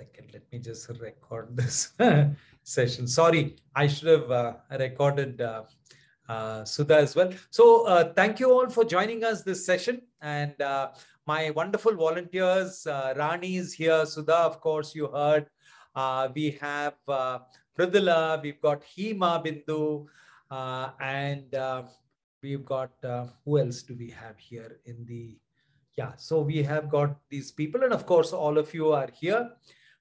second. Let me just record this session. Sorry, I should have uh, recorded uh, uh, Sudha as well. So uh, thank you all for joining us this session. And uh, my wonderful volunteers, uh, Rani is here, Sudha, of course, you heard. we have uh, Pradila, we've got Hema Bindu, and we've got, who else do we have here in the, yeah, so we have got these people. And of course, all of you are here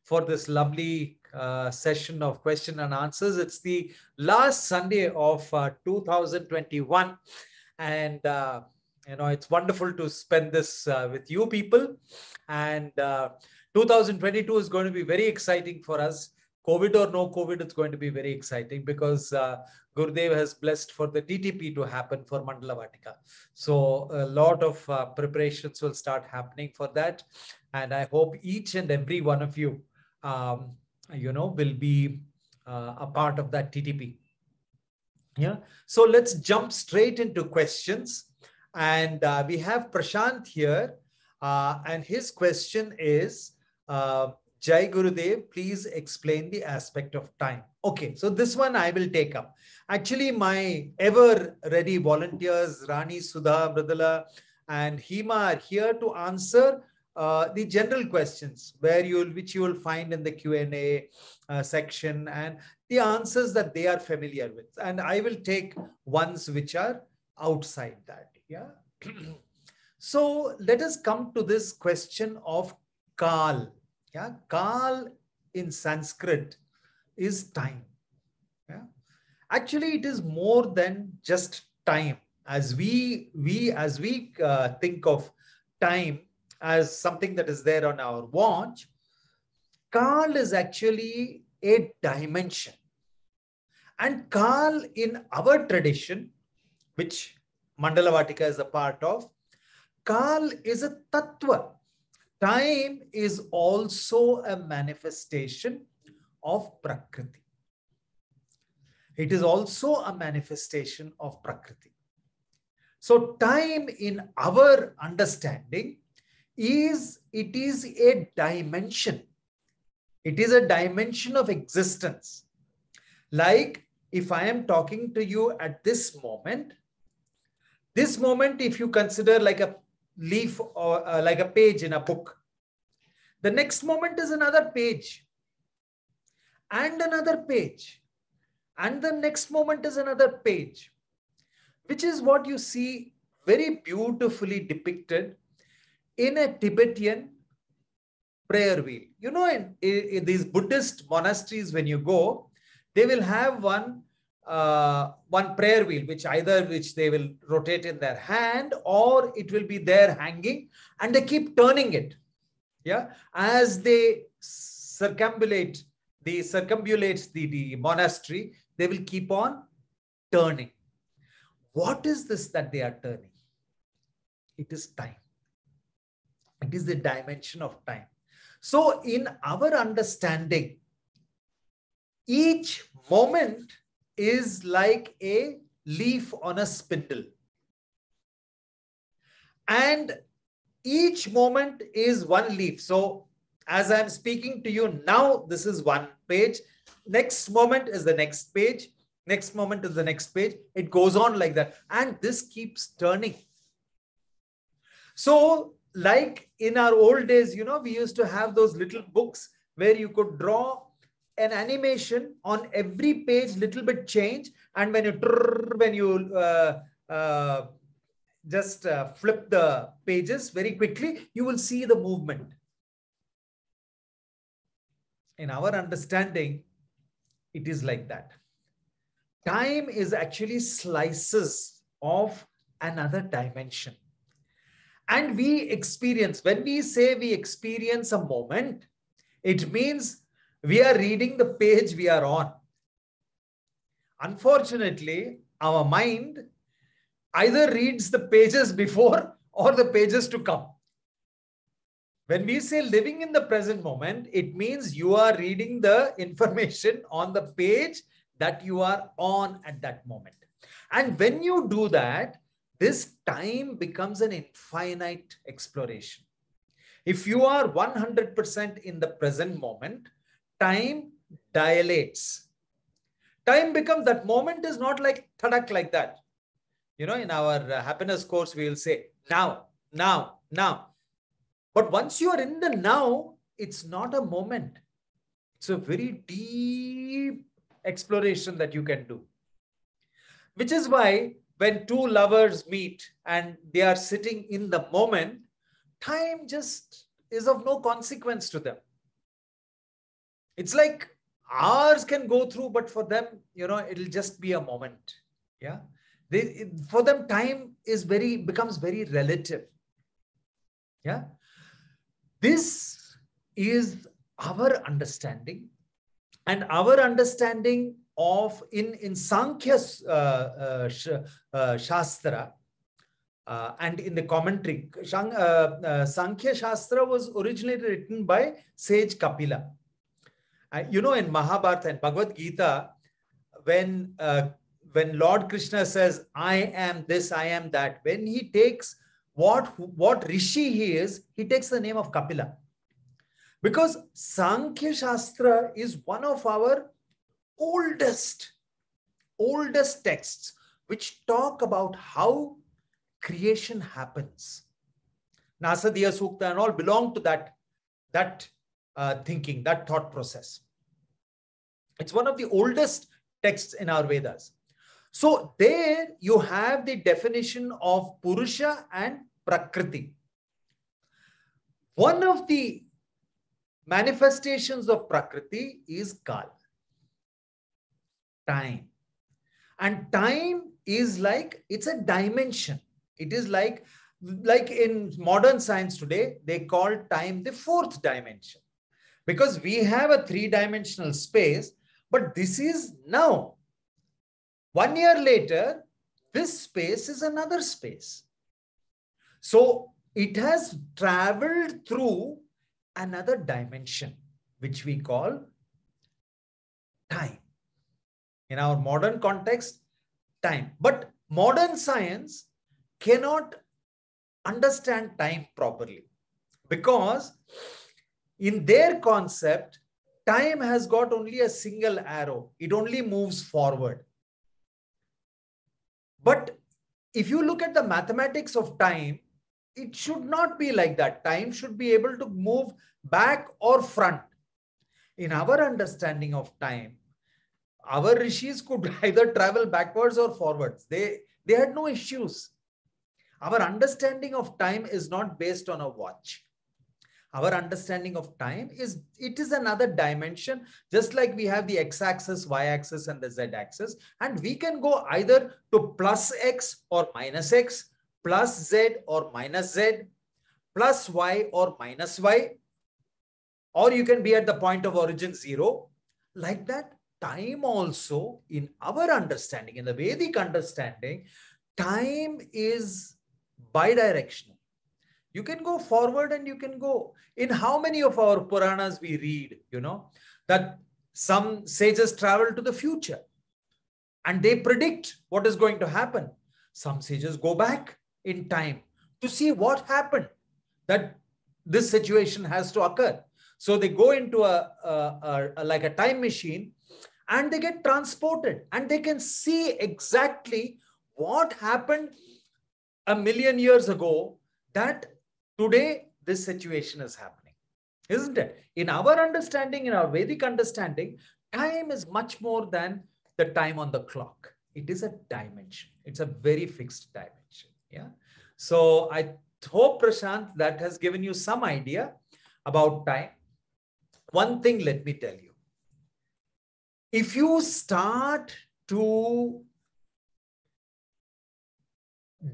for this lovely uh, session of question and answers. It's the last Sunday of uh, 2021. And, uh, you know, it's wonderful to spend this uh, with you people. And uh, 2022 is going to be very exciting for us. COVID or no COVID, it's going to be very exciting because uh, Gurudev has blessed for the TTP to happen for Mandala Vatika. So a lot of uh, preparations will start happening for that. And I hope each and every one of you um, you know, will be uh, a part of that TTP. Yeah. So let's jump straight into questions. And uh, we have Prashant here. Uh, and his question is, uh, Jai Gurudev, please explain the aspect of time. Okay, so this one I will take up. Actually, my ever ready volunteers, Rani, Sudha, Bradala, and Hima are here to answer uh, the general questions where you'll which you will find in the q&a uh, section and the answers that they are familiar with and i will take ones which are outside that yeah so let us come to this question of kal yeah kal in sanskrit is time yeah actually it is more than just time as we we as we uh, think of time as something that is there on our watch, Carl is actually a dimension. And Carl in our tradition, which Mandala Vartika is a part of, Carl is a tattva. Time is also a manifestation of Prakriti. It is also a manifestation of Prakriti. So time in our understanding is it is a dimension. It is a dimension of existence. Like if I am talking to you at this moment, this moment, if you consider like a leaf or uh, like a page in a book, the next moment is another page and another page. And the next moment is another page, which is what you see very beautifully depicted in a Tibetan prayer wheel. You know, in, in these Buddhist monasteries, when you go, they will have one uh, one prayer wheel, which either which they will rotate in their hand or it will be there hanging, and they keep turning it. Yeah, as they circumambulate the circumambulate the, the monastery, they will keep on turning. What is this that they are turning? It is time. That is the dimension of time. So in our understanding, each moment is like a leaf on a spindle. And each moment is one leaf. So as I'm speaking to you now, this is one page. Next moment is the next page. Next moment is the next page. It goes on like that. And this keeps turning. So like in our old days, you know, we used to have those little books where you could draw an animation on every page, little bit change. And when you, when you uh, uh, just uh, flip the pages very quickly, you will see the movement. In our understanding, it is like that. Time is actually slices of another dimension. And we experience, when we say we experience a moment, it means we are reading the page we are on. Unfortunately, our mind either reads the pages before or the pages to come. When we say living in the present moment, it means you are reading the information on the page that you are on at that moment. And when you do that, this time becomes an infinite exploration. If you are 100% in the present moment, time dilates. Time becomes that moment is not like tadak like that. You know, in our uh, happiness course, we will say now, now, now. But once you are in the now, it's not a moment. It's a very deep exploration that you can do, which is why when two lovers meet and they are sitting in the moment, time just is of no consequence to them. It's like hours can go through, but for them, you know, it'll just be a moment. Yeah. They, for them, time is very, becomes very relative. Yeah. This is our understanding. And our understanding of in in Sankhya uh, uh, uh, Shastra and in the commentary, Shang, Sankhya Shastra was originally written by sage Kapila. you know, in Mahabharata and Bhagavad Gita, when when Lord Krishna says, "I am this, I am that," when he takes what what rishi he is, he takes the name of Kapila, because Sankhya Shastra is one of our oldest, oldest texts which talk about how creation happens. Nasadiya Sukta and all belong to that, that uh, thinking, that thought process. It's one of the oldest texts in our Vedas. So there you have the definition of Purusha and Prakriti. One of the manifestations of Prakriti is Kal time. And time is like, it's a dimension. It is like, like in modern science today, they call time the fourth dimension because we have a three dimensional space, but this is now. One year later, this space is another space. So it has traveled through another dimension, which we call time. In our modern context, time. But modern science cannot understand time properly because in their concept, time has got only a single arrow. It only moves forward. But if you look at the mathematics of time, it should not be like that. Time should be able to move back or front. In our understanding of time, our rishis could either travel backwards or forwards. They, they had no issues. Our understanding of time is not based on a watch. Our understanding of time is, it is another dimension, just like we have the x-axis, y-axis and the z-axis. And we can go either to plus x or minus x, plus z or minus z, plus y or minus y, or you can be at the point of origin zero. Like that, time also in our understanding, in the Vedic understanding, time is bidirectional. You can go forward and you can go. In how many of our Puranas we read, you know, that some sages travel to the future and they predict what is going to happen. Some sages go back in time to see what happened that this situation has to occur. So they go into a, a, a, a like a time machine and they get transported and they can see exactly what happened a million years ago that today this situation is happening, isn't it? In our understanding, in our Vedic understanding, time is much more than the time on the clock. It is a dimension. It's a very fixed dimension. Yeah. So I hope, Prashant, that has given you some idea about time. One thing, let me tell you if you start to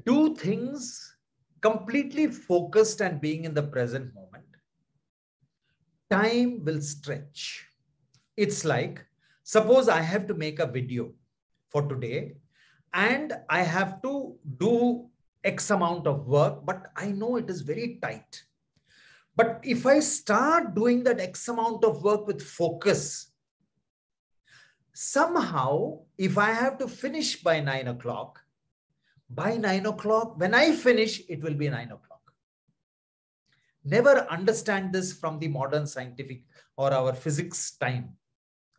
do things completely focused and being in the present moment, time will stretch. It's like, suppose I have to make a video for today and I have to do X amount of work, but I know it is very tight. But if I start doing that X amount of work with focus, somehow, if I have to finish by nine o'clock, by nine o'clock, when I finish, it will be nine o'clock. Never understand this from the modern scientific or our physics time.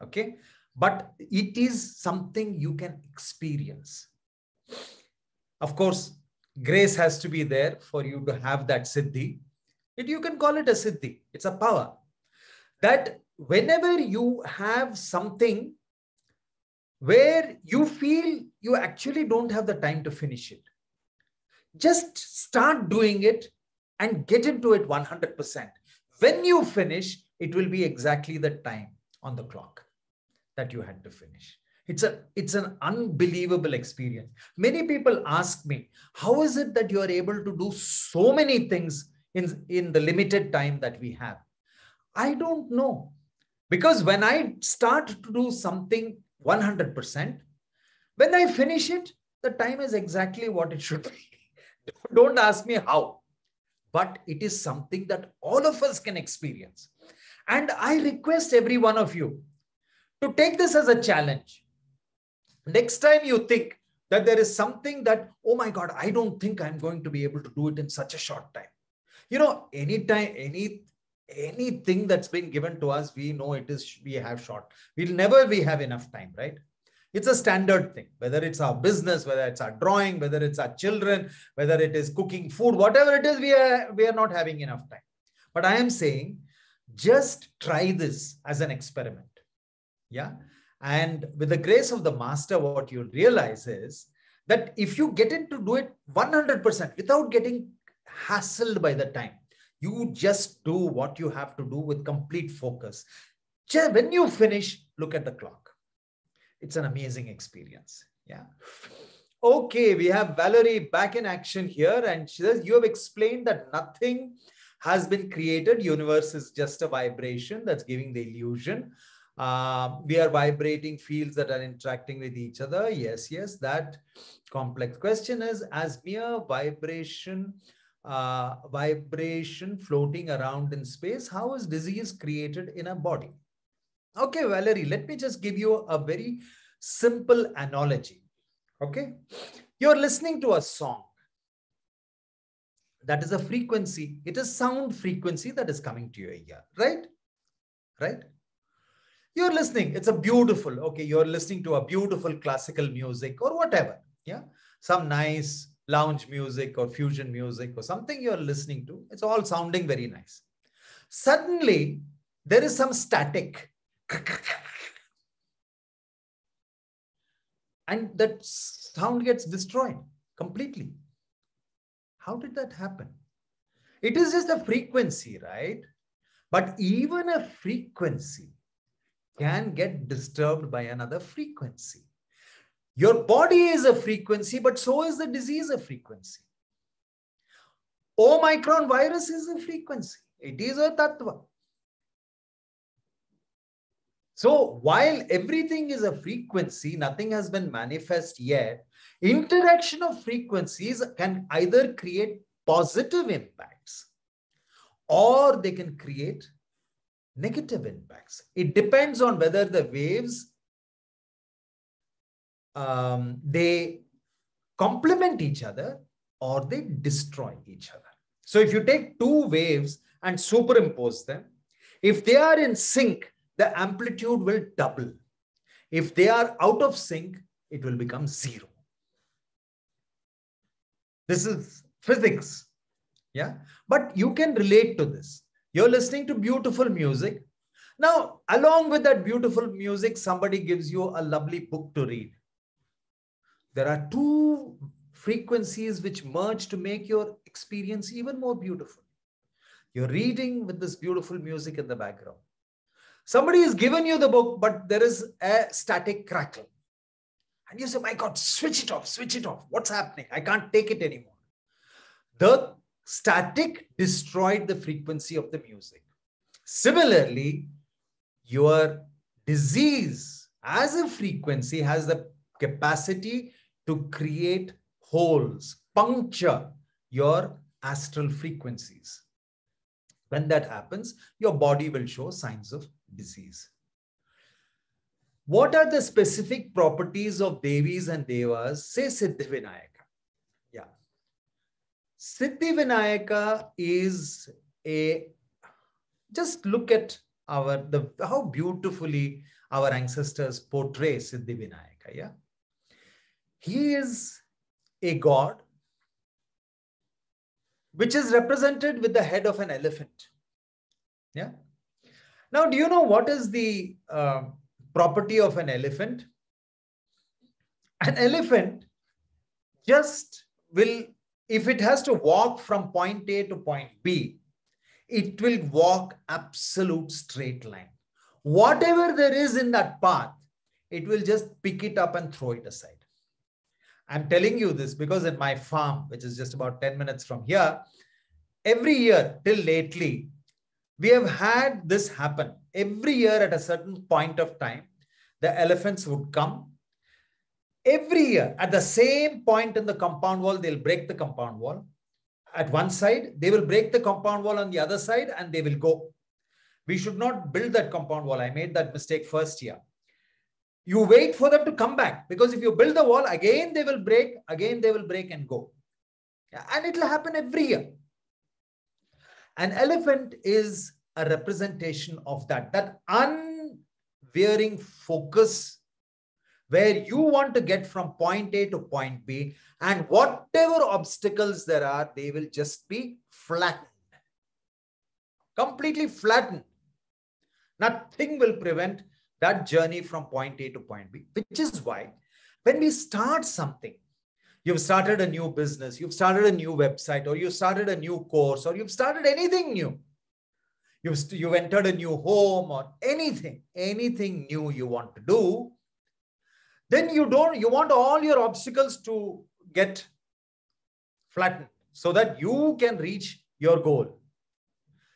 Okay. But it is something you can experience. Of course, grace has to be there for you to have that siddhi. It, you can call it a siddhi, it's a power. That whenever you have something where you feel you actually don't have the time to finish it. Just start doing it and get into it 100%. When you finish, it will be exactly the time on the clock that you had to finish. It's, a, it's an unbelievable experience. Many people ask me, how is it that you are able to do so many things in, in the limited time that we have? I don't know. Because when I start to do something 100%. When I finish it, the time is exactly what it should be. Don't ask me how, but it is something that all of us can experience. And I request every one of you to take this as a challenge. Next time you think that there is something that, oh my God, I don't think I'm going to be able to do it in such a short time. You know, anytime, any anything that's been given to us, we know it is we have short. We'll never we have enough time, right? It's a standard thing, whether it's our business, whether it's our drawing, whether it's our children, whether it is cooking food, whatever it is, we are we are not having enough time. But I am saying just try this as an experiment. Yeah. And with the grace of the master, what you'll realize is that if you get in to do it 100% without getting hassled by the time, you just do what you have to do with complete focus. When you finish, look at the clock. It's an amazing experience. Yeah. Okay, we have Valerie back in action here, and she says, You have explained that nothing has been created. Universe is just a vibration that's giving the illusion. Uh, we are vibrating fields that are interacting with each other. Yes, yes, that complex question is as mere vibration uh, vibration floating around in space, how is disease created in a body? Okay, Valerie, let me just give you a very simple analogy. Okay, you're listening to a song. That is a frequency. It is sound frequency that is coming to your ear, right? Right? You're listening. It's a beautiful, okay, you're listening to a beautiful classical music or whatever. Yeah, some nice lounge music or fusion music or something you're listening to. It's all sounding very nice. Suddenly, there is some static. And that sound gets destroyed completely. How did that happen? It is just a frequency, right? But even a frequency can get disturbed by another frequency. Your body is a frequency, but so is the disease a frequency. Omicron virus is a frequency. It is a tattva. So while everything is a frequency, nothing has been manifest yet, interaction of frequencies can either create positive impacts or they can create negative impacts. It depends on whether the waves um, they complement each other or they destroy each other. So if you take two waves and superimpose them, if they are in sync, the amplitude will double. If they are out of sync, it will become zero. This is physics. Yeah. But you can relate to this. You're listening to beautiful music. Now, along with that beautiful music, somebody gives you a lovely book to read. There are two frequencies which merge to make your experience even more beautiful. You're reading with this beautiful music in the background. Somebody has given you the book, but there is a static crackle. And you say, My God, switch it off, switch it off. What's happening? I can't take it anymore. The static destroyed the frequency of the music. Similarly, your disease as a frequency has the capacity to create holes, puncture your astral frequencies. When that happens, your body will show signs of disease. What are the specific properties of Devis and Devas? Say Siddhivinayaka. Yeah. Siddhivinayaka is a, just look at our, the how beautifully our ancestors portray Siddhivinayaka. Yeah he is a god which is represented with the head of an elephant. Yeah. Now, do you know what is the uh, property of an elephant? An elephant just will, if it has to walk from point A to point B, it will walk absolute straight line. Whatever there is in that path, it will just pick it up and throw it aside. I'm telling you this because in my farm, which is just about 10 minutes from here, every year till lately, we have had this happen. Every year at a certain point of time, the elephants would come. Every year at the same point in the compound wall, they'll break the compound wall. At one side, they will break the compound wall on the other side and they will go. We should not build that compound wall. I made that mistake first year you wait for them to come back because if you build the wall again they will break again they will break and go and it will happen every year an elephant is a representation of that that unwearing focus where you want to get from point a to point b and whatever obstacles there are they will just be flattened completely flattened nothing will prevent that journey from point A to point B, which is why when we start something, you've started a new business, you've started a new website, or you've started a new course, or you've started anything new. You've, you've entered a new home or anything, anything new you want to do. Then you don't, you want all your obstacles to get flattened so that you can reach your goal.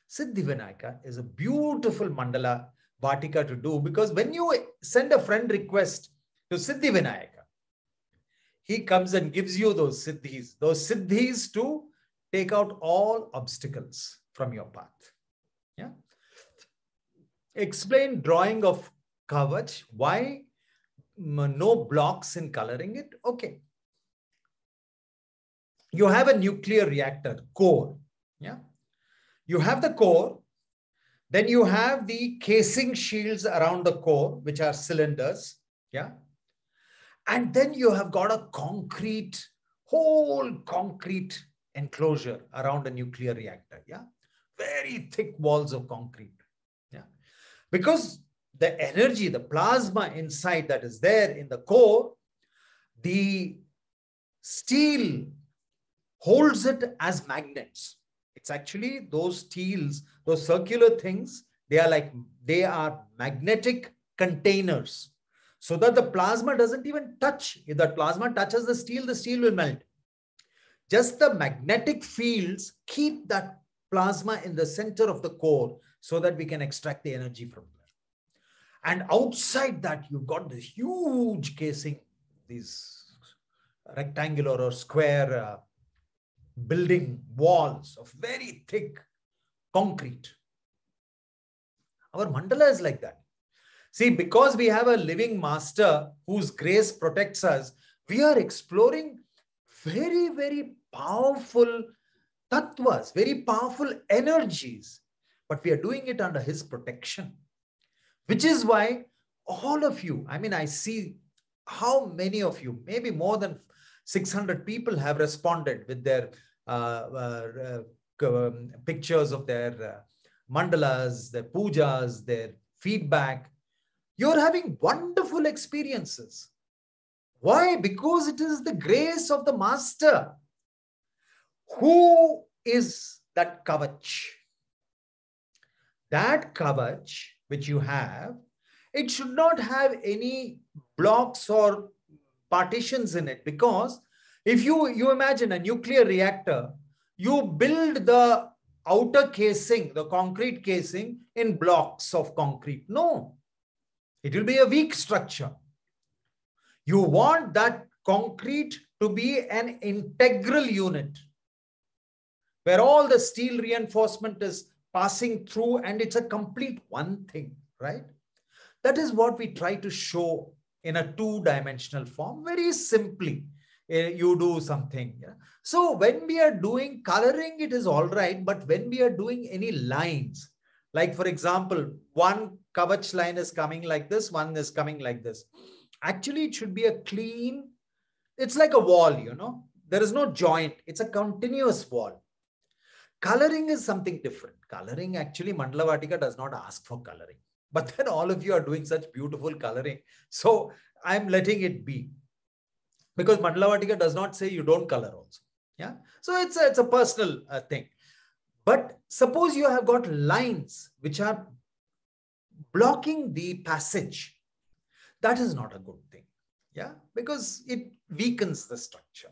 Siddhivinayaka is a beautiful mandala Bhatika to do because when you send a friend request to Siddhi Vinayaka, he comes and gives you those siddhis, those siddhis to take out all obstacles from your path. Yeah. Explain drawing of coverage. Why no blocks in coloring it? Okay. You have a nuclear reactor core. Yeah. You have the core then you have the casing shields around the core, which are cylinders. Yeah. And then you have got a concrete, whole concrete enclosure around a nuclear reactor. Yeah. Very thick walls of concrete. Yeah. Because the energy, the plasma inside that is there in the core, the steel holds it as magnets. It's actually those steels, those circular things, they are like, they are magnetic containers so that the plasma doesn't even touch. If that plasma touches the steel, the steel will melt. Just the magnetic fields keep that plasma in the center of the core so that we can extract the energy from there. And outside that, you've got this huge casing, these rectangular or square uh, building walls of very thick concrete. Our mandala is like that. See, because we have a living master whose grace protects us, we are exploring very, very powerful tattvas, very powerful energies, but we are doing it under his protection, which is why all of you, I mean, I see how many of you, maybe more than 600 people have responded with their uh, uh, uh, um, pictures of their mandalas, their pujas, their feedback. You're having wonderful experiences. Why? Because it is the grace of the Master. Who is that kavach? That kavach which you have, it should not have any blocks or partitions in it because if you you imagine a nuclear reactor you build the outer casing the concrete casing in blocks of concrete no it will be a weak structure you want that concrete to be an integral unit where all the steel reinforcement is passing through and it's a complete one thing right that is what we try to show in a two-dimensional form very simply eh, you do something. Yeah? So when we are doing coloring, it is all right. But when we are doing any lines, like for example, one coverage line is coming like this, one is coming like this. Actually, it should be a clean, it's like a wall, you know, there is no joint. It's a continuous wall. Coloring is something different. Coloring actually, Mandala Vatika does not ask for coloring. But then all of you are doing such beautiful coloring. So I'm letting it be. Because Mandala Vatika does not say you don't color also. Yeah. So it's a, it's a personal uh, thing. But suppose you have got lines which are blocking the passage. That is not a good thing. Yeah. Because it weakens the structure.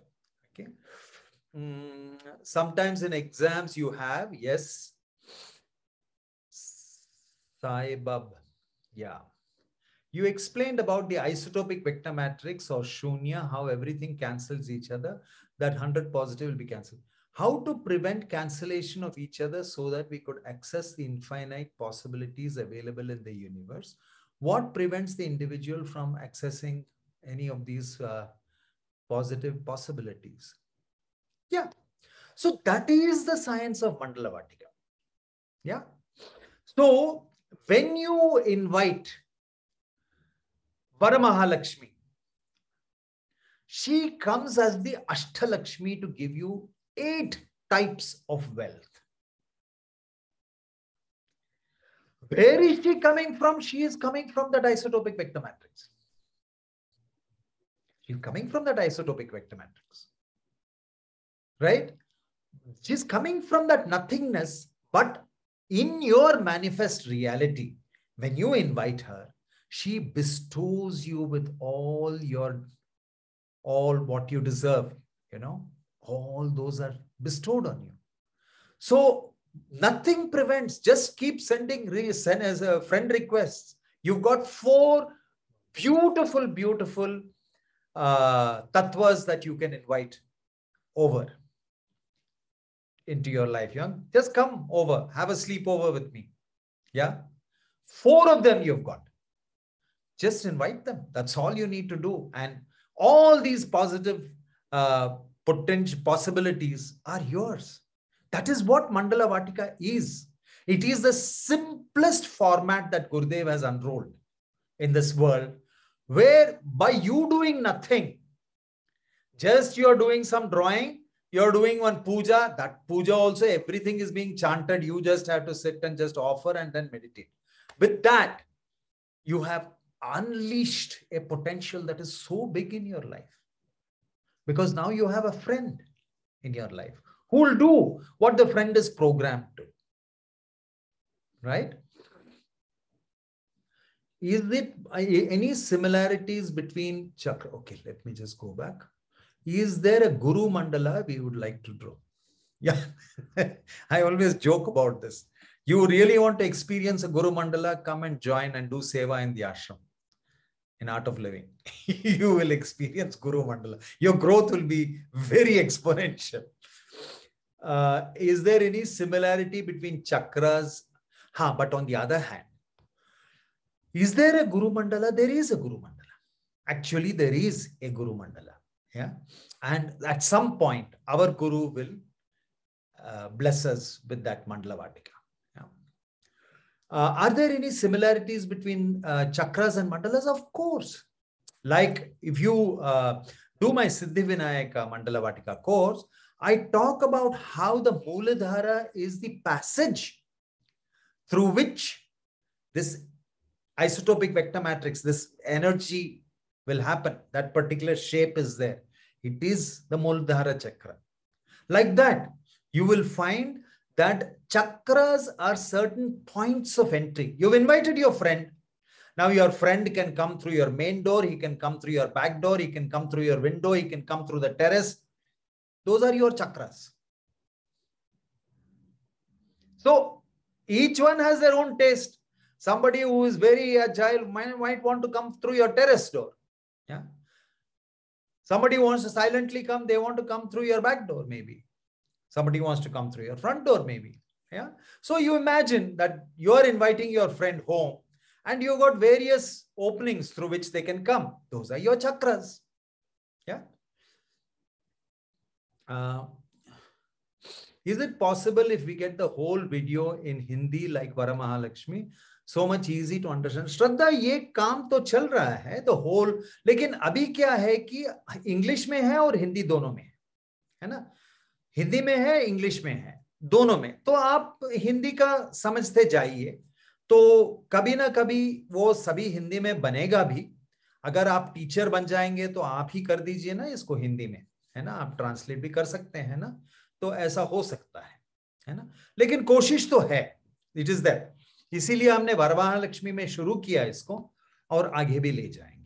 Okay. Mm, sometimes in exams you have, yes, Saibab. Yeah. You explained about the isotopic vector matrix or shunya, how everything cancels each other, that 100 positive will be cancelled. How to prevent cancellation of each other so that we could access the infinite possibilities available in the universe. What prevents the individual from accessing any of these uh, positive possibilities? Yeah. So that is the science of Mandala Yeah. So when you invite Varamahalakshmi, she comes as the Ashtalakshmi to give you eight types of wealth. Where is she coming from? She is coming from that isotopic vector matrix. She's coming from that isotopic vector matrix. Right? She's coming from that nothingness, but in your manifest reality, when you invite her, she bestows you with all your, all what you deserve, you know, all those are bestowed on you. So nothing prevents, just keep sending, send as a friend requests. You've got four beautiful, beautiful uh, tattvas that you can invite over into your life, young. Just come over, have a sleepover with me. Yeah. Four of them you've got. Just invite them. That's all you need to do. And all these positive uh, potential possibilities are yours. That is what Mandala Vatika is. It is the simplest format that Gurudev has unrolled in this world, where by you doing nothing, just you are doing some drawing you're doing one puja, that puja also, everything is being chanted. You just have to sit and just offer and then meditate. With that, you have unleashed a potential that is so big in your life. Because now you have a friend in your life who will do what the friend is programmed to. Right? Is it uh, any similarities between chakra? Okay, let me just go back. Is there a guru mandala we would like to draw? Yeah, I always joke about this. You really want to experience a guru mandala? Come and join and do seva in the ashram in Art of Living. you will experience Guru Mandala. Your growth will be very exponential. Uh, is there any similarity between chakras? Ha, but on the other hand, is there a Guru Mandala? There is a Guru Mandala. Actually, there is a Guru Mandala yeah and at some point our guru will uh, bless us with that mandala vatika uh, are there any similarities between uh, chakras and mandalas of course like if you uh, do my siddhivinayaka uh, mandala vatika course i talk about how the Muladhara is the passage through which this isotopic vector matrix this energy will happen. That particular shape is there. It is the muldhara chakra. Like that, you will find that chakras are certain points of entry. You've invited your friend. Now your friend can come through your main door. He can come through your back door. He can come through your window. He can come through the terrace. Those are your chakras. So each one has their own taste. Somebody who is very agile might, might want to come through your terrace door. Yeah. Somebody wants to silently come, they want to come through your back door, maybe. Somebody wants to come through your front door, maybe. Yeah. So you imagine that you're inviting your friend home and you've got various openings through which they can come. Those are your chakras. Yeah. Uh, is it possible if we get the whole video in Hindi like Varamahalakshmi so much easy to understand Shraddha ये काम तो चल रहा है तो whole लेकिन अभी क्या है कि इंग्लिश में है और हिंदी दोनों में है है ना हिंदी में है इंग्लिश में है दोनों में तो आप हिंदी का समझते जाइए तो कभी ना कभी वो सभी हिंदी में बनेगा भी अगर आप टीचर बन जाएंगे तो आप ही कर दीजिए ना इसको हिंदी में है ना आप ट्रांसलेट भी कर सकते हैं ना तो ऐसा हो सकता है है ना लेकिन कोशिश तो है इट इज दैट इसीलिए हमने वरवाहन लक्ष्मी में शुरू किया इसको और आगे भी ले जाएंगे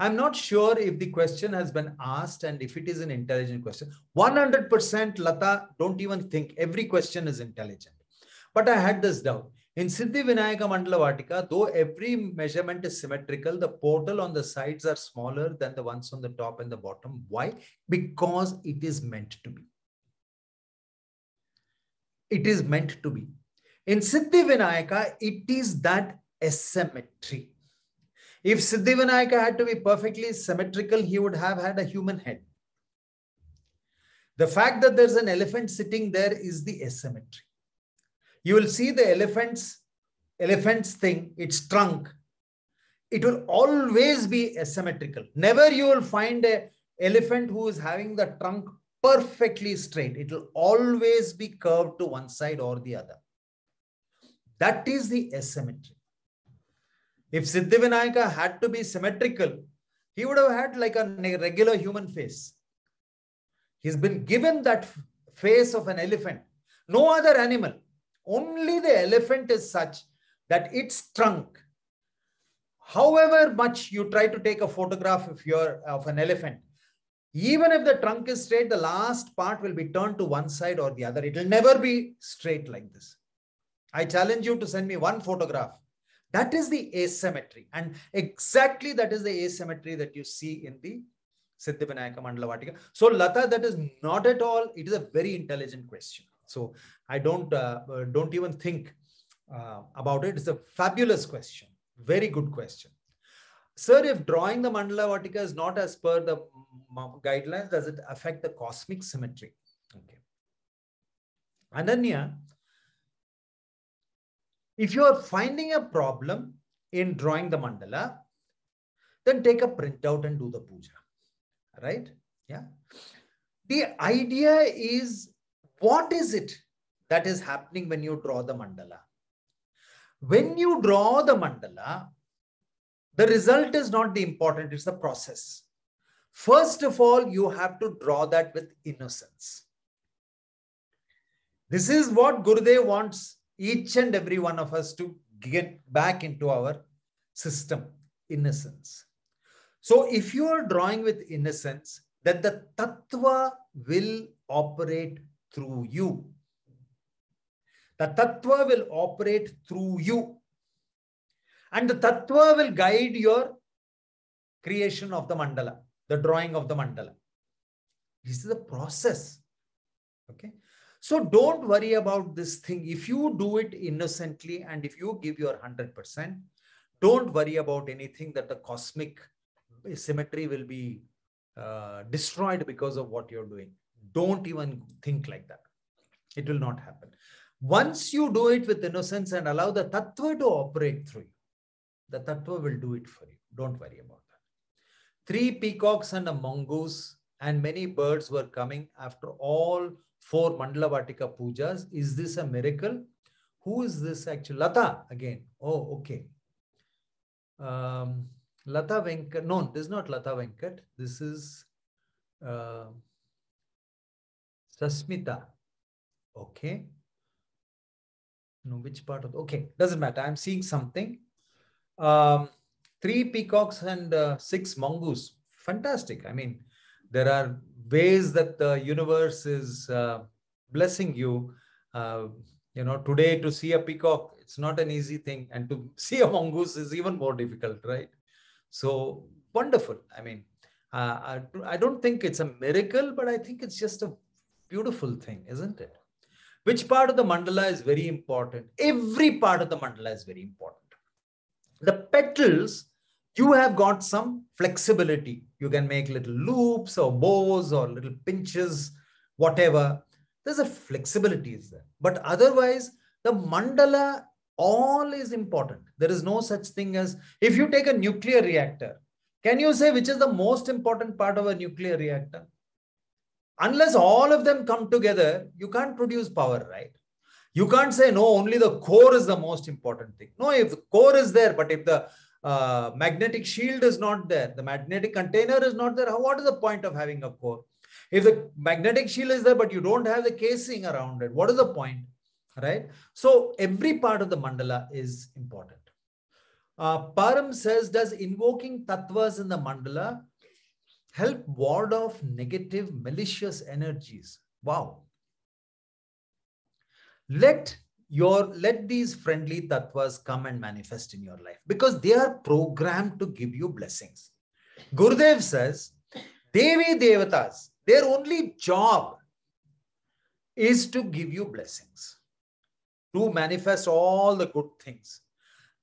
I am not sure if the question has been asked and if it is an intelligent question 100% लता don't even think every question is intelligent but I had this doubt. In Siddhi Vinayaka Mandala Vatika, though every measurement is symmetrical, the portal on the sides are smaller than the ones on the top and the bottom. Why? Because it is meant to be. It is meant to be. In Siddhi Siddhivinayaka, it is that asymmetry. If Siddhi Siddhivinayaka had to be perfectly symmetrical, he would have had a human head. The fact that there's an elephant sitting there is the asymmetry. You will see the elephant's elephant's thing, its trunk. It will always be asymmetrical. Never you will find a elephant who is having the trunk perfectly straight. It will always be curved to one side or the other. That is the asymmetry. If Siddhivinayaka had to be symmetrical, he would have had like a regular human face. He's been given that face of an elephant. No other animal. Only the elephant is such that its trunk, however much you try to take a photograph of your of an elephant, even if the trunk is straight, the last part will be turned to one side or the other. It will never be straight like this. I challenge you to send me one photograph. That is the asymmetry. And exactly that is the asymmetry that you see in the Siddhivinayaka Mandala So Lata, that is not at all, it is a very intelligent question. So I don't, uh, don't even think uh, about it. It's a fabulous question. Very good question. Sir, if drawing the Mandala Vatika is not as per the guidelines, does it affect the cosmic symmetry? Okay. Ananya, if you are finding a problem in drawing the mandala, then take a printout and do the puja, right? Yeah. The idea is what is it that is happening when you draw the mandala? When you draw the mandala, the result is not the important, it's the process. First of all, you have to draw that with innocence. This is what Gurudev wants each and every one of us to get back into our system, innocence. So if you are drawing with innocence, that the tattva will operate through you. The tattva will operate through you. And the tattva will guide your creation of the mandala, the drawing of the mandala. This is the process. Okay. So don't worry about this thing. If you do it innocently and if you give your 100%, don't worry about anything that the cosmic symmetry will be uh, destroyed because of what you're doing. Don't even think like that. It will not happen. Once you do it with innocence and allow the tattva to operate through you, the tattva will do it for you. Don't worry about that. Three peacocks and a mongoose and many birds were coming after all four Mandala Vatika pujas. Is this a miracle? Who is this actually? Lata again. Oh, okay. Um, Lata Venkat. No, this is not Lata Venkat. This is uh, Sasmita. Okay. No, which part of? Okay, doesn't matter. I'm seeing something. Um, three peacocks and uh, six mongoose. Fantastic. I mean, there are ways that the universe is uh, blessing you. Uh, you know, today to see a peacock, it's not an easy thing, and to see a mongoose is even more difficult, right? So wonderful. I mean, uh, I, I don't think it's a miracle, but I think it's just a beautiful thing, isn't it? Which part of the mandala is very important? Every part of the mandala is very important. The petals you have got some flexibility. You can make little loops or bows or little pinches, whatever. There's a flexibility is there. But otherwise, the mandala all is important. There is no such thing as if you take a nuclear reactor, can you say which is the most important part of a nuclear reactor? Unless all of them come together, you can't produce power, right? You can't say, no, only the core is the most important thing. No, if the core is there, but if the uh, magnetic shield is not there, the magnetic container is not there, what is the point of having a core? If the magnetic shield is there, but you don't have the casing around it, what is the point, right? So every part of the mandala is important. Uh, Param says, does invoking tattvas in the mandala help ward off negative malicious energies? Wow. Let your let these friendly tattvas come and manifest in your life because they are programmed to give you blessings. Gurudev says, Devi Devatas, their only job is to give you blessings, to manifest all the good things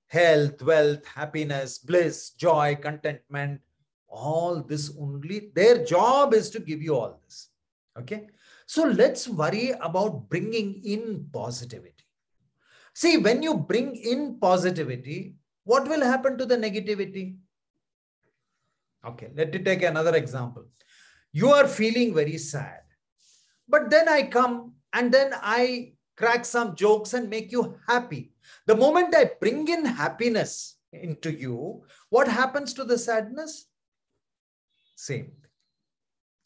health, wealth, happiness, bliss, joy, contentment. All this only, their job is to give you all this. Okay. So let's worry about bringing in positivity. See, when you bring in positivity, what will happen to the negativity? Okay, let me take another example. You are feeling very sad, but then I come and then I crack some jokes and make you happy. The moment I bring in happiness into you, what happens to the sadness? Same.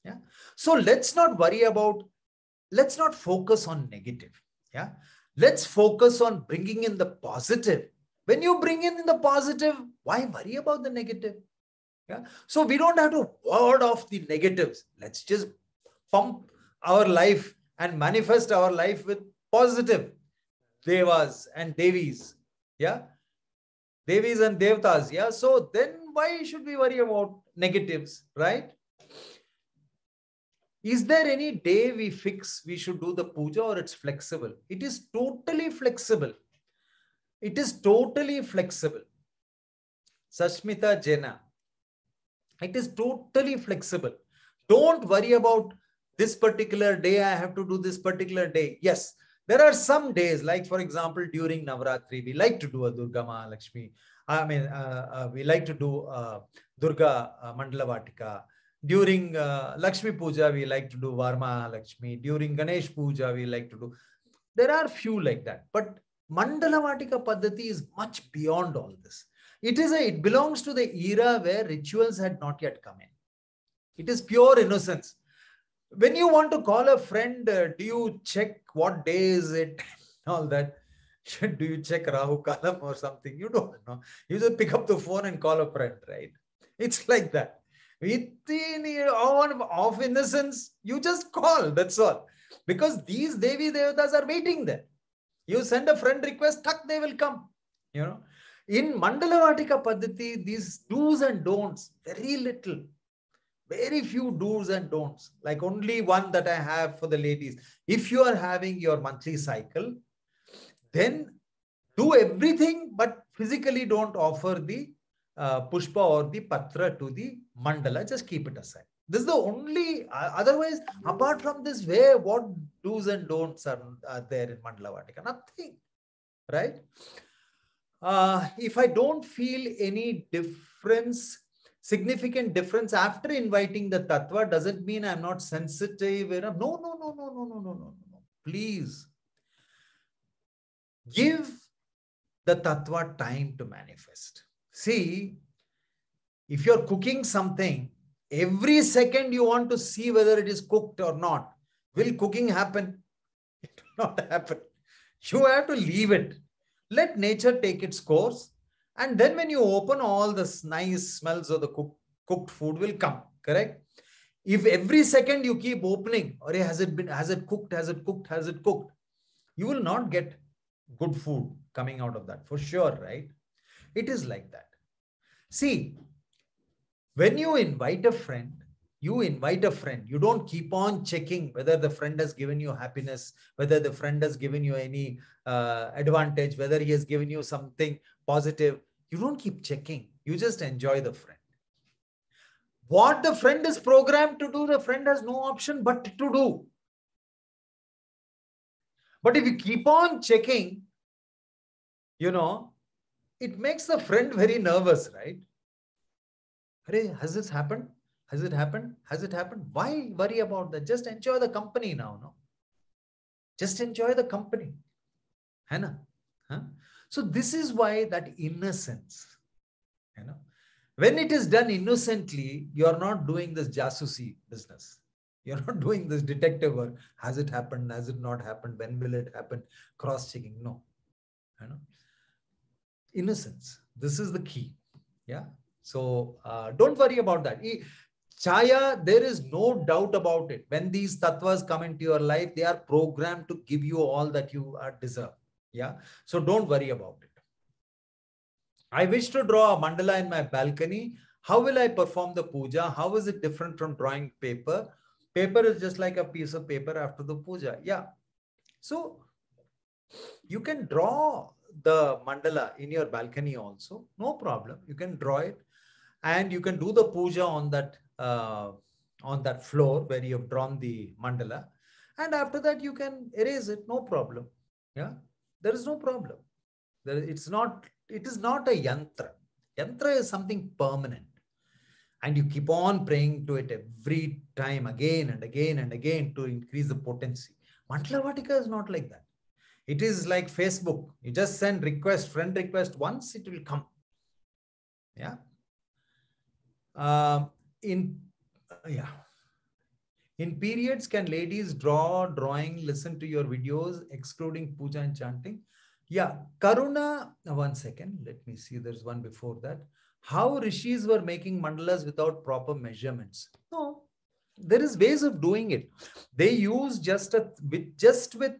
Yeah. So let's not worry about, let's not focus on negative. Yeah. Let's focus on bringing in the positive. When you bring in the positive, why worry about the negative? Yeah. So we don't have to ward off the negatives. Let's just pump our life and manifest our life with positive devas and devis. Yeah. Devis and devtas. Yeah. So then why should we worry about negatives? Right. Is there any day we fix we should do the puja or it's flexible? It is totally flexible. It is totally flexible. Sashmita Jena. It is totally flexible. Don't worry about this particular day, I have to do this particular day. Yes, there are some days, like for example, during Navratri, we like to do a Durga Mahalakshmi. I mean, uh, uh, we like to do uh, Durga uh, Mandalavatika. During uh, Lakshmi Puja, we like to do Varma Lakshmi. During Ganesh Puja, we like to do. There are few like that. But Mandala Vartika Paddhati is much beyond all this. It is a, it belongs to the era where rituals had not yet come in. It is pure innocence. When you want to call a friend, uh, do you check what day is it? all that. do you check Rahu Kalam or something? You don't know. You just pick up the phone and call a friend, right? It's like that within your own of innocence, you just call. That's all. Because these Devi Devatas are waiting there. You send a friend request, tuck, they will come. You know, in Mandalavatika Padhati, these do's and don'ts, very little. Very few do's and don'ts. Like only one that I have for the ladies. If you are having your monthly cycle, then do everything, but physically don't offer the uh, pushpa or the patra to the mandala. Just keep it aside. This is the only, uh, otherwise, apart from this way, what do's and don'ts are, are there in Mandala Vatika? Nothing, right? Uh, if I don't feel any difference, significant difference after inviting the tattva, doesn't mean I'm not sensitive enough. No, no, no, no, no, no, no, no, no. Please give the tattva time to manifest. See, if you're cooking something, every second you want to see whether it is cooked or not. Will cooking happen? It will not happen. You have to leave it. Let nature take its course. And then when you open, all the nice smells of the cook, cooked food will come, correct? If every second you keep opening, or has it been, has it cooked, has it cooked, has it cooked, you will not get good food coming out of that for sure, right? It is like that. See, when you invite a friend, you invite a friend. You don't keep on checking whether the friend has given you happiness, whether the friend has given you any uh, advantage, whether he has given you something positive. You don't keep checking. You just enjoy the friend. What the friend is programmed to do, the friend has no option but to do. But if you keep on checking, you know, it makes the friend very nervous, right? Hey, has this happened? Has it happened? Has it happened? Why worry about that? Just enjoy the company now, no? Just enjoy the company. Hannah. Huh? So this is why that innocence, you know, when it is done innocently, you are not doing this jasusi business. You're not doing this detective work. Has it happened? Has it not happened? When will it happen? Cross checking. No. You know? innocence. This is the key. Yeah. So uh, don't worry about that. Chaya, there is no doubt about it. When these tattvas come into your life, they are programmed to give you all that you are uh, deserve. Yeah. So don't worry about it. I wish to draw a mandala in my balcony. How will I perform the puja? How is it different from drawing paper? Paper is just like a piece of paper after the puja. Yeah. So you can draw the mandala in your balcony also. No problem. You can draw it and you can do the puja on that uh, on that floor where you have drawn the mandala. And after that, you can erase it. No problem. Yeah, there is no problem. There, it's not. It is not a yantra. Yantra is something permanent and you keep on praying to it every time again and again and again to increase the potency. Mandala Vatika is not like that. It is like Facebook. You just send request, friend request once, it will come. Yeah. Um, uh, in yeah. In periods, can ladies draw, drawing, listen to your videos, excluding puja and chanting? Yeah, Karuna, one second, let me see, there's one before that. How rishis were making mandalas without proper measurements? No, there is ways of doing it. They use just a, with, just with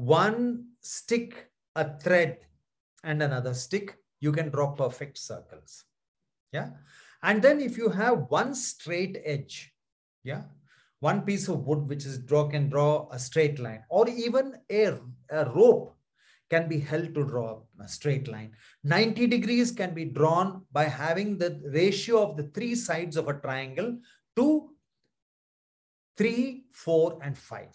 one stick, a thread, and another stick, you can draw perfect circles. Yeah. And then if you have one straight edge, yeah, one piece of wood which is draw can draw a straight line or even a, a rope can be held to draw a straight line. 90 degrees can be drawn by having the ratio of the three sides of a triangle to 3, 4, and 5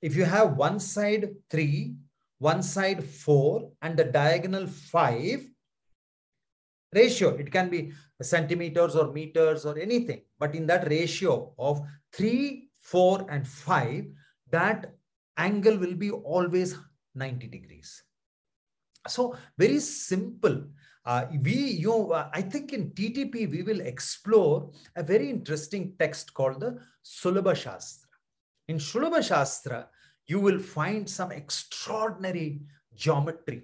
if you have one side 3, one side 4 and the diagonal 5 ratio, it can be centimeters or meters or anything. But in that ratio of 3, 4 and 5, that angle will be always 90 degrees. So very simple. Uh, we, you uh, I think in TTP, we will explore a very interesting text called the Sulabha Shastra in Shulabha Shastra, you will find some extraordinary geometry,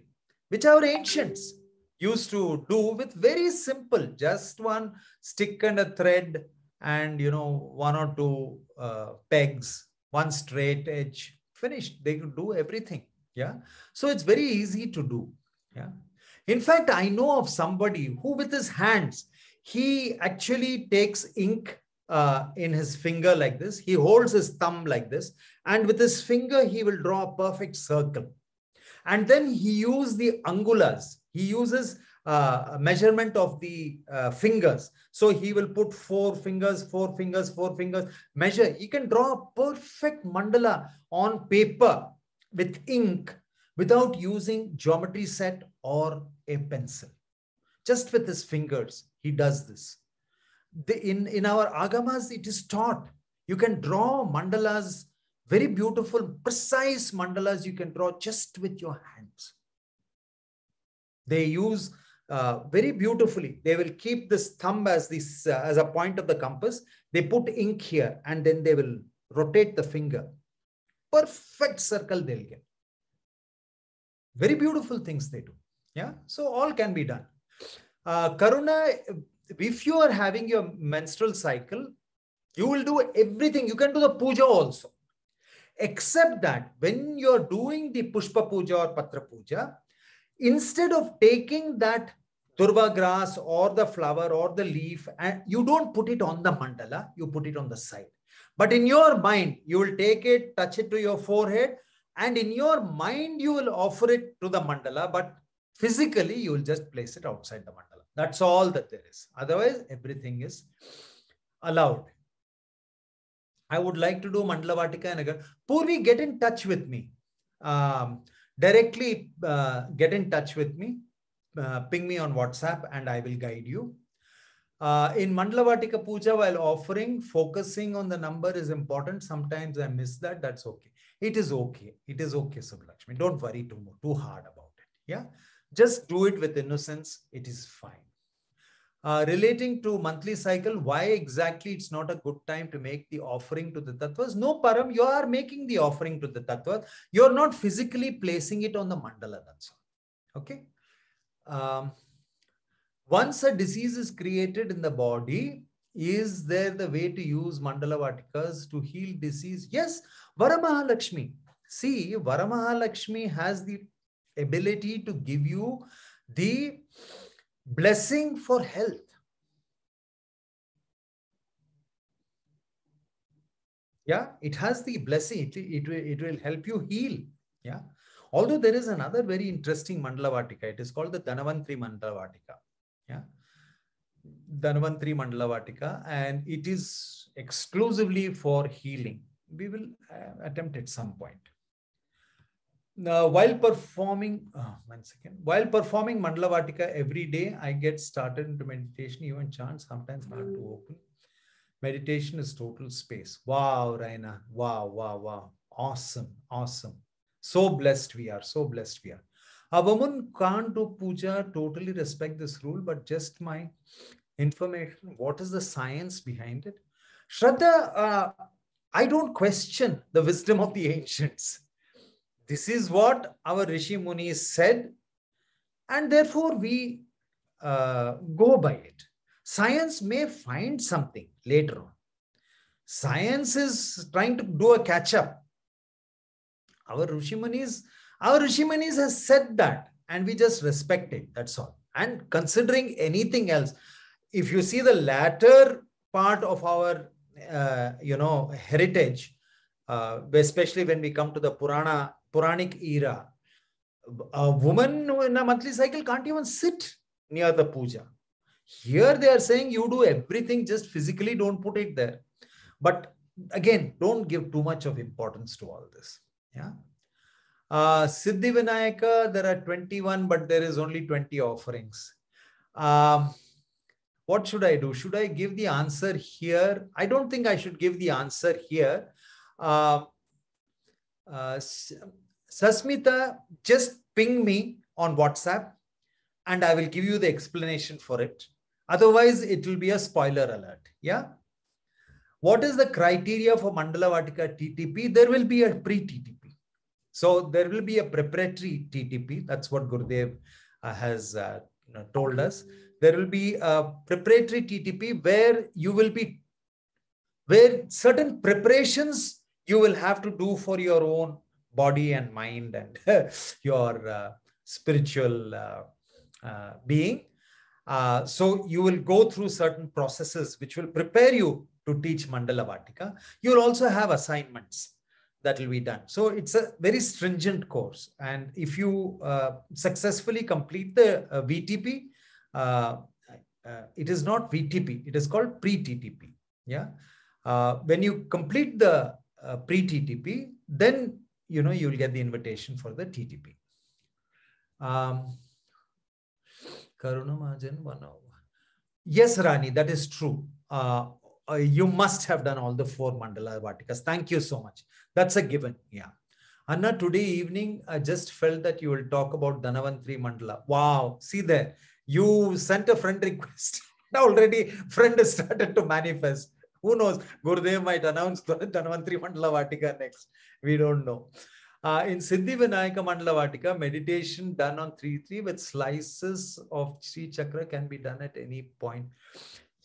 which our ancients used to do with very simple, just one stick and a thread and, you know, one or two uh, pegs, one straight edge, finished. They could do everything. Yeah. So it's very easy to do. Yeah. In fact, I know of somebody who with his hands, he actually takes ink uh, in his finger like this. He holds his thumb like this. And with his finger, he will draw a perfect circle. And then he uses the angulas. He uses uh, measurement of the uh, fingers. So he will put four fingers, four fingers, four fingers, measure. He can draw a perfect mandala on paper with ink without using geometry set or a pencil. Just with his fingers, he does this the, in, in our agamas, it is taught. You can draw mandalas, very beautiful, precise mandalas you can draw just with your hands. They use uh, very beautifully. They will keep this thumb as this uh, as a point of the compass. They put ink here and then they will rotate the finger. Perfect circle they'll get. Very beautiful things they do. Yeah. So all can be done. Uh, Karuna if you are having your menstrual cycle, you will do everything. You can do the puja also. Except that when you're doing the Pushpa Puja or Patra Puja, instead of taking that durva grass or the flower or the leaf, and you don't put it on the mandala, you put it on the side. But in your mind, you will take it, touch it to your forehead, and in your mind, you will offer it to the mandala, but physically, you will just place it outside the mandala. That's all that there is. Otherwise, everything is allowed. I would like to do Mandala Vatika and Agar. Purvi, get in touch with me. Um, directly uh, get in touch with me. Uh, ping me on WhatsApp and I will guide you. Uh, in Mandala Puja, while offering, focusing on the number is important. Sometimes I miss that. That's okay. It is okay. It is okay, Subhalakshmi. Don't worry too, too hard about it. Yeah. Just do it with innocence. It is fine. Uh, relating to monthly cycle, why exactly it's not a good time to make the offering to the tattvas? No, Param, you are making the offering to the tattvas. You're not physically placing it on the mandala, that's all. Okay? Um, once a disease is created in the body, is there the way to use mandala vatikas to heal disease? Yes, Varamahal Lakshmi. See, Varamahal Lakshmi has the ability to give you the blessing for health. Yeah, it has the blessing. It, it, will, it will help you heal. Yeah. Although there is another very interesting mandala vartika. It is called the Dhanavantri mandala vartika. Yeah. Dhanavantri mandala vartika, And it is exclusively for healing. We will uh, attempt at some point uh, while performing oh, one second while performing mandalavatika every day i get started into meditation even chant sometimes not to open meditation is total space wow raina wow wow wow awesome awesome so blessed we are so blessed we are a woman can't do puja totally respect this rule but just my information what is the science behind it shraddha uh, i don't question the wisdom of the ancients this is what our Rishi Munis said, and therefore we uh, go by it. Science may find something later on. Science is trying to do a catch up. Our Rishi Munis, our Rishi Munis has said that, and we just respect it. That's all. And considering anything else, if you see the latter part of our uh, you know heritage uh, especially when we come to the purana Puranic era, a woman in a monthly cycle can't even sit near the puja. Here they are saying you do everything, just physically don't put it there. But again, don't give too much of importance to all this. Yeah. Uh, Siddhi Vinayaka, there are 21, but there is only 20 offerings. Um, what should I do? Should I give the answer here? I don't think I should give the answer here. Uh, uh, Sasmita, just ping me on WhatsApp and I will give you the explanation for it. Otherwise, it will be a spoiler alert. Yeah. What is the criteria for Mandala Vatika TTP? There will be a pre-TTP. So there will be a preparatory TTP. That's what Gurudev uh, has uh, told us. There will be a preparatory TTP where you will be, where certain preparations you will have to do for your own body and mind and your uh, spiritual uh, uh being. Uh, so you will go through certain processes which will prepare you to teach Mandala Vatika. You'll also have assignments that will be done. So it's a very stringent course. And if you uh, successfully complete the VTP, it is not VTP, it is called pre-TTP. Yeah. Uh, when you complete the uh, pre-TTP, then you know, you'll get the invitation for the TTP. Um, Karuna Mahajan 101. Yes, Rani, that is true. Uh, uh, you must have done all the four mandala vartikas. Thank you so much. That's a given. Yeah. Anna, today evening, I just felt that you will talk about Dhanavantri mandala. Wow. See there. You sent a friend request. Already, friend has started to manifest. Who knows? Gurudev might announce Dhanvantri Mandala Vatika next. We don't know. Uh, in Siddhi Vinayaka Mandala Vatika, meditation done on 3-3 with slices of Sri Chakra can be done at any point.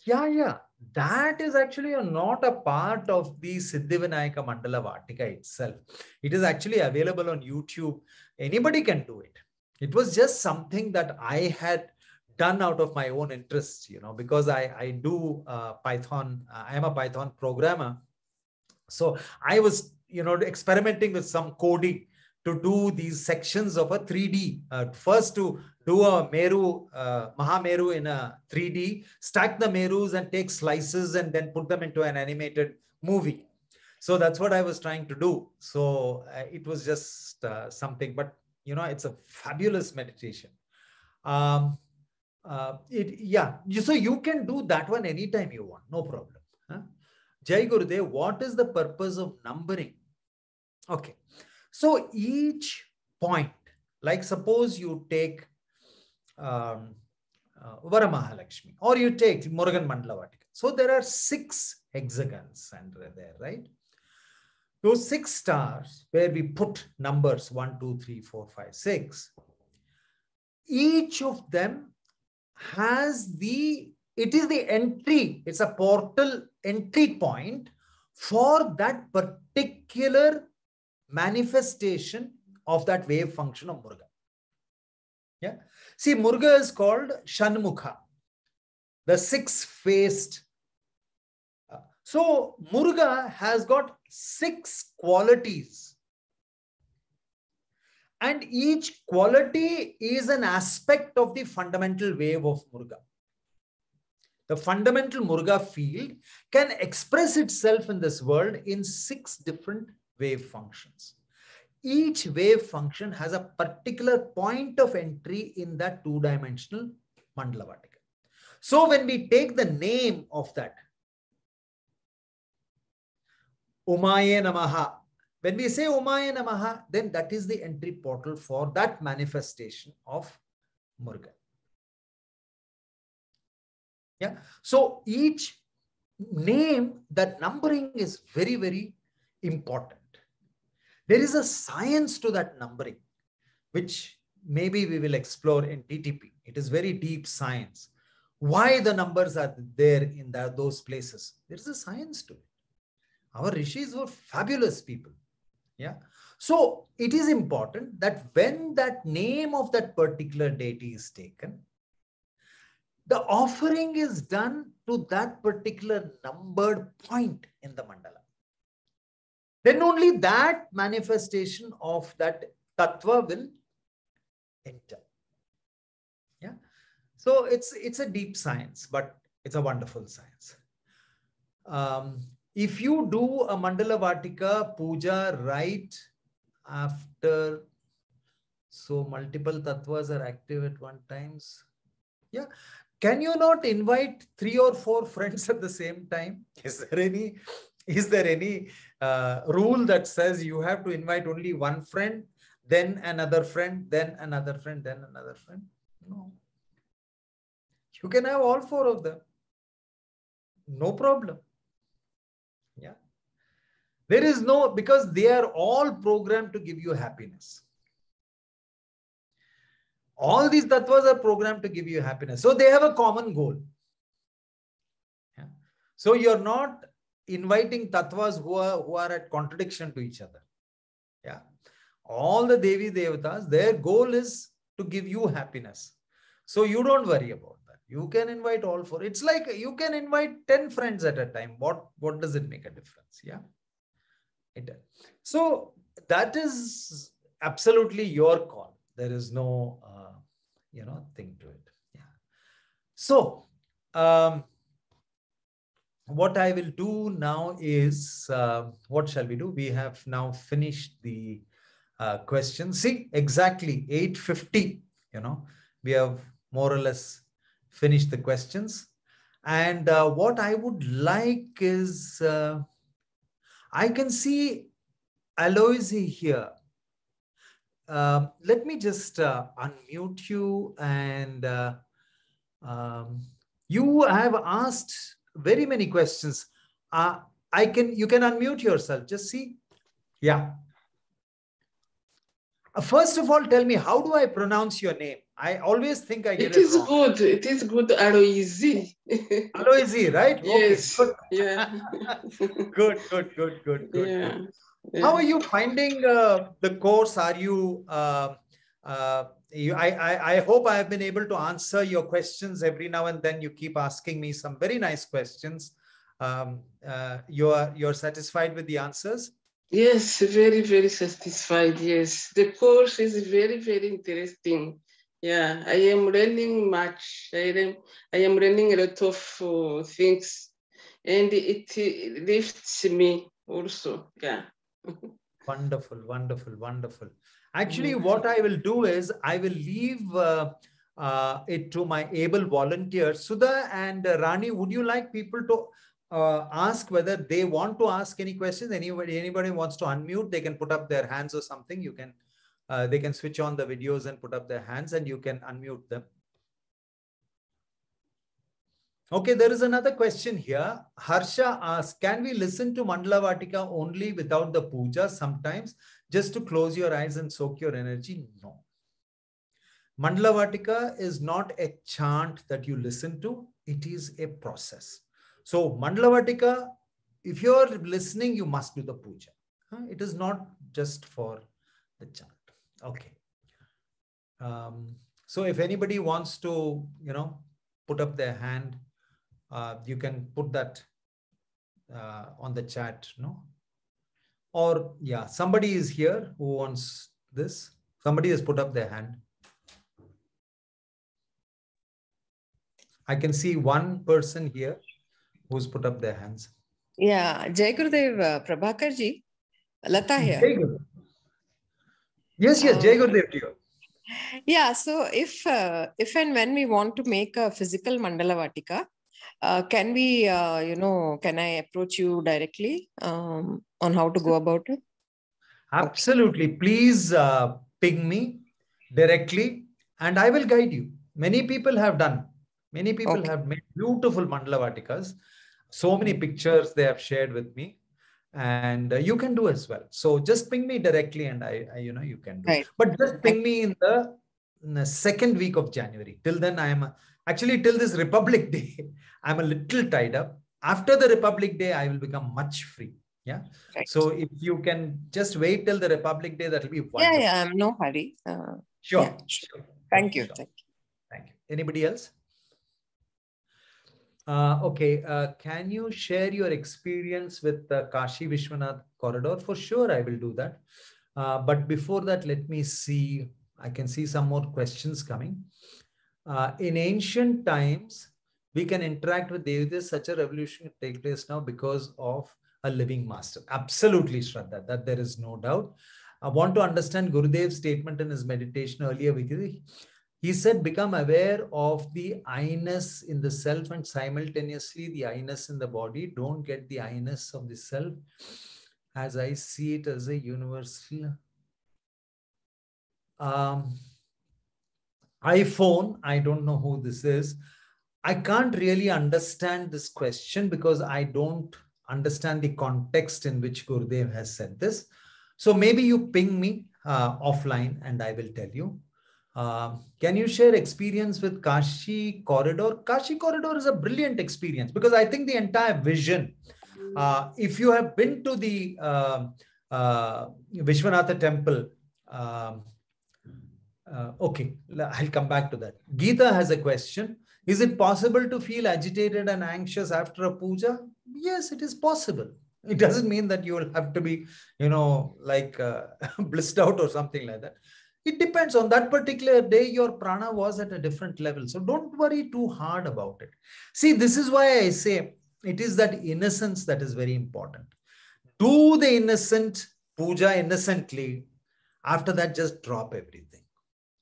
Yeah, yeah. That is actually a, not a part of the Siddhi Siddhivinayaka Mandala Vatika itself. It is actually available on YouTube. Anybody can do it. It was just something that I had done out of my own interest, you know, because I, I do uh, Python, uh, I am a Python programmer. So I was, you know, experimenting with some coding to do these sections of a 3D. Uh, first to do a Meru, uh, Mahameru in a 3D, stack the Merus and take slices and then put them into an animated movie. So that's what I was trying to do. So uh, it was just uh, something, but you know, it's a fabulous meditation. Um, uh, it yeah so you can do that one anytime you want no problem huh? jai gurudev what is the purpose of numbering okay so each point like suppose you take um, uh, varamahalakshmi or you take morgan mandalavatika so there are six hexagons and there right those six stars where we put numbers one two three four five six each of them has the, it is the entry, it's a portal entry point for that particular manifestation of that wave function of Muruga. Yeah. See, Muruga is called Shanmukha, the six-faced. So Muruga has got six qualities and each quality is an aspect of the fundamental wave of Murga. The fundamental Murga field can express itself in this world in six different wave functions. Each wave function has a particular point of entry in that two-dimensional mandala particle. So when we take the name of that, Umaye Namaha, when we say Omaya Namaha, then that is the entry portal for that manifestation of Murga. Yeah. So each name, that numbering is very, very important. There is a science to that numbering, which maybe we will explore in DTP. It is very deep science. Why the numbers are there in the, those places? There is a science to it. Our rishis were fabulous people. Yeah. So it is important that when that name of that particular deity is taken, the offering is done to that particular numbered point in the mandala. Then only that manifestation of that tattva will enter. Yeah. So it's it's a deep science, but it's a wonderful science. Um, if you do a mandala vatika puja right after so multiple tattvas are active at one times yeah can you not invite three or four friends at the same time is there any is there any uh, rule that says you have to invite only one friend then another friend then another friend then another friend no you can have all four of them no problem there is no, because they are all programmed to give you happiness. All these tattvas are programmed to give you happiness. So they have a common goal. Yeah. So you're not inviting tattvas who are, who are at contradiction to each other. Yeah. All the Devi Devatas, their goal is to give you happiness. So you don't worry about that. You can invite all four. It's like you can invite 10 friends at a time. What, what does it make a difference? Yeah. So that is absolutely your call. There is no, uh, you know, thing to it. Yeah. So um, what I will do now is, uh, what shall we do? We have now finished the uh, question. See, exactly 8.50, you know, we have more or less finished the questions. And uh, what I would like is, uh, I can see Aloisi here. Um, let me just uh, unmute you and uh, um, you have asked very many questions. Uh, I can, you can unmute yourself, just see. Yeah. Uh, first of all tell me how do i pronounce your name i always think i get it, it is wrong. good it is good aloisi aloisi right yes good. yeah good good good good good, yeah. Yeah. how are you finding uh, the course are you, uh, uh, you I, I, I hope i have been able to answer your questions every now and then you keep asking me some very nice questions um, uh, you are you're satisfied with the answers Yes, very, very satisfied. Yes, the course is very, very interesting. Yeah, I am learning much. I am, I am learning a lot of uh, things, and it, it lifts me also. Yeah. wonderful, wonderful, wonderful. Actually, mm -hmm. what I will do is I will leave uh, uh, it to my able volunteers, Sudha and Rani. Would you like people to? uh, ask whether they want to ask any questions. Anybody, anybody wants to unmute, they can put up their hands or something. You can, uh, they can switch on the videos and put up their hands and you can unmute them. Okay, there is another question here. Harsha asks, can we listen to Mandala Vatika only without the puja sometimes just to close your eyes and soak your energy? No. Mandala Vatika is not a chant that you listen to. It is a process. So Mandalavatika, if you're listening, you must do the puja. It is not just for the chant. Okay. Um, so if anybody wants to, you know, put up their hand, uh, you can put that uh, on the chat, no? Or yeah, somebody is here who wants this. Somebody has put up their hand. I can see one person here who's put up their hands. Yeah, Jai Gurudev uh, Prabhakar ji, Lata here. Jai Yes, yes, um, Jai Gurudev to you. Yeah, so if uh, if and when we want to make a physical mandala vatika, uh, can we, uh, you know, can I approach you directly um, on how to go about it? Absolutely. Please uh, ping me directly and I will guide you. Many people have done. Many people okay. have made beautiful mandala vatikas so many pictures they have shared with me and uh, you can do as well so just ping me directly and I, I you know you can do right. but just ping me in the, in the, second week of january till then i am actually till this republic day i'm a little tied up after the republic day i will become much free yeah right. so if you can just wait till the republic day that will be wonderful. yeah yeah i'm no hurry uh, sure. Yeah. sure. thank you sure. thank you thank you anybody else uh, okay, uh, can you share your experience with the Kashi Vishwanath corridor? For sure, I will do that. Uh, but before that, let me see. I can see some more questions coming. Uh, in ancient times, we can interact with deities. Such a revolution take place now because of a living master. Absolutely, Shraddha, that there is no doubt. I want to understand Gurudev's statement in his meditation earlier with you. He said, become aware of the I-ness in the self and simultaneously the I-ness in the body. Don't get the I-ness of the self as I see it as a universal um, iPhone. I don't know who this is. I can't really understand this question because I don't understand the context in which Gurudev has said this. So maybe you ping me uh, offline and I will tell you. Um, can you share experience with Kashi Corridor? Kashi Corridor is a brilliant experience because I think the entire vision, uh, if you have been to the um, uh, Vishwanatha temple, um, uh, okay, I'll come back to that. Geeta has a question. Is it possible to feel agitated and anxious after a puja? Yes, it is possible it doesn't mean that you will have to be you know like uh, blissed out or something like that it depends on that particular day your prana was at a different level so don't worry too hard about it see this is why i say it is that innocence that is very important do the innocent puja innocently after that just drop everything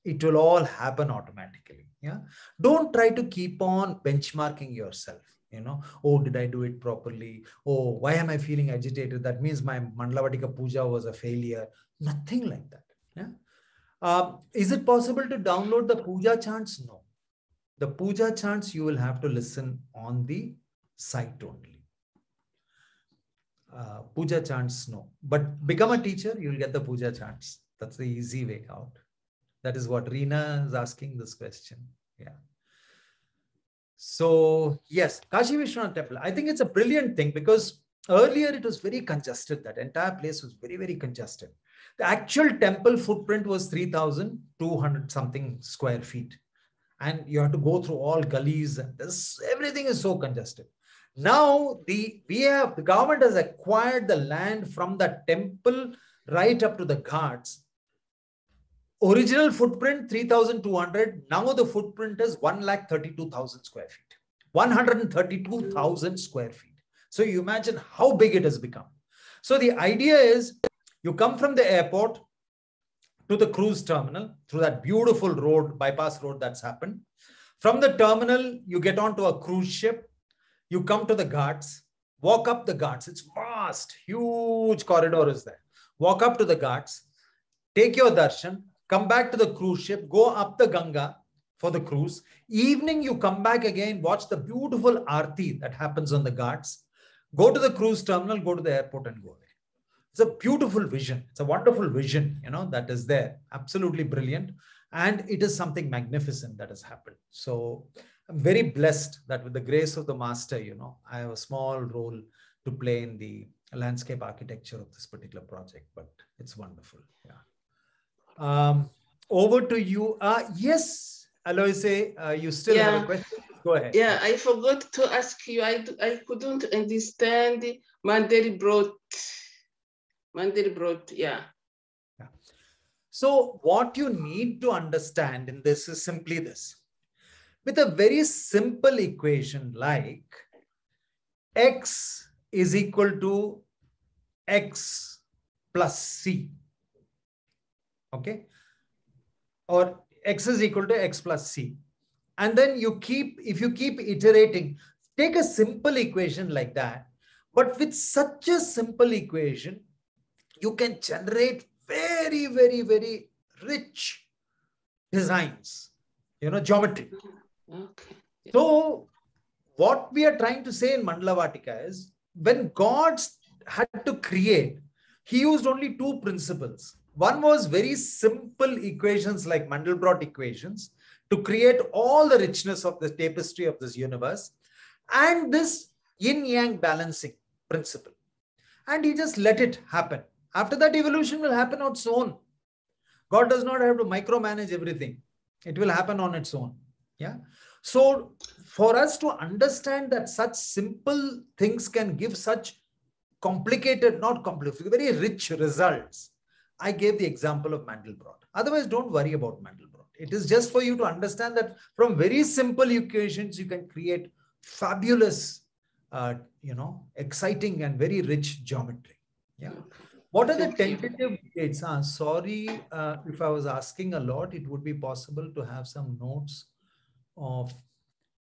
it will all happen automatically yeah don't try to keep on benchmarking yourself you know oh did i do it properly oh why am i feeling agitated that means my mandalavatika puja was a failure nothing like that yeah uh, is it possible to download the puja chants? No. The puja chants you will have to listen on the site only. Uh, puja chants, no. But become a teacher, you'll get the puja chants. That's the easy way out. That is what Reena is asking this question. Yeah. So, yes, Kashi Vishwanath Temple. I think it's a brilliant thing because earlier it was very congested. That entire place was very, very congested the actual temple footprint was 3,200 something square feet. And you have to go through all gullies. And this, everything is so congested. Now the we have the government has acquired the land from the temple right up to the ghats. Original footprint 3,200. Now the footprint is 1,32,000 square feet. 132,000 square feet. So you imagine how big it has become. So the idea is you come from the airport to the cruise terminal through that beautiful road, bypass road that's happened. From the terminal, you get onto a cruise ship. You come to the guards, walk up the guards. It's vast, huge corridor is there. Walk up to the guards, take your darshan, come back to the cruise ship, go up the Ganga for the cruise. Evening, you come back again, watch the beautiful arti that happens on the guards. Go to the cruise terminal, go to the airport and go away it's a beautiful vision it's a wonderful vision you know that is there absolutely brilliant and it is something magnificent that has happened so i'm very blessed that with the grace of the master you know i have a small role to play in the landscape architecture of this particular project but it's wonderful yeah um over to you uh yes Aloise, uh, you still yeah. have a question? Go ahead. Yeah, I forgot to ask you. I, I couldn't understand Mandari brought Mandir brought, yeah. yeah. So what you need to understand in this is simply this. With a very simple equation like x is equal to x plus c. Okay. Or x is equal to x plus c. And then you keep, if you keep iterating, take a simple equation like that. But with such a simple equation, you can generate very, very, very rich designs, you know, geometry. Okay. So, what we are trying to say in Mandala is when God had to create, he used only two principles. One was very simple equations like Mandelbrot equations to create all the richness of the tapestry of this universe and this yin yang balancing principle. And he just let it happen. After that, evolution will happen on its own. God does not have to micromanage everything. It will happen on its own. Yeah. So for us to understand that such simple things can give such complicated, not complicated, very rich results, I gave the example of Mandelbrot. Otherwise, don't worry about Mandelbrot. It is just for you to understand that from very simple equations, you can create fabulous, uh, you know, exciting and very rich geometry. Yeah. What are the tentative dates? Uh, sorry uh, if I was asking a lot. It would be possible to have some notes of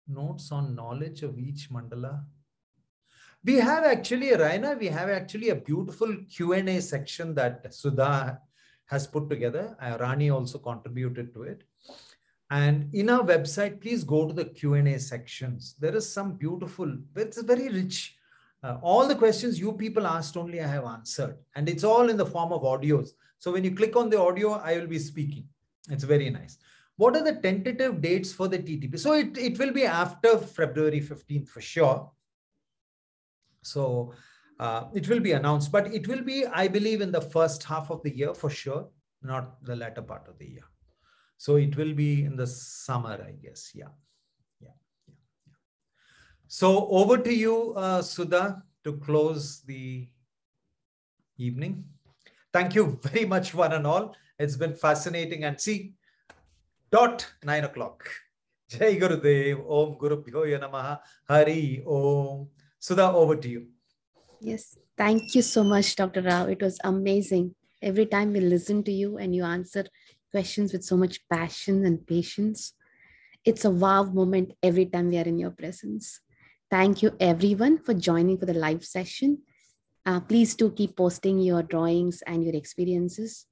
notes on knowledge of each mandala. We have actually, Raina, we have actually a beautiful Q&A section that Sudha has put together. Uh, Rani also contributed to it. And in our website, please go to the Q&A sections. There is some beautiful, it's very rich uh, all the questions you people asked only I have answered and it's all in the form of audios. So when you click on the audio, I will be speaking. It's very nice. What are the tentative dates for the TTP? So it, it will be after February 15th for sure. So uh, it will be announced, but it will be, I believe, in the first half of the year for sure, not the latter part of the year. So it will be in the summer, I guess. Yeah. So over to you, uh, Sudha, to close the evening. Thank you very much, one and all. It's been fascinating. And see, dot nine o'clock. Jai Gurudev, Om Guru Bhyo Namaha, Hari Om. Sudha, over to you. Yes, thank you so much, Dr. Rao. It was amazing. Every time we listen to you and you answer questions with so much passion and patience, it's a wow moment every time we are in your presence. Thank you everyone for joining for the live session. Uh, please do keep posting your drawings and your experiences.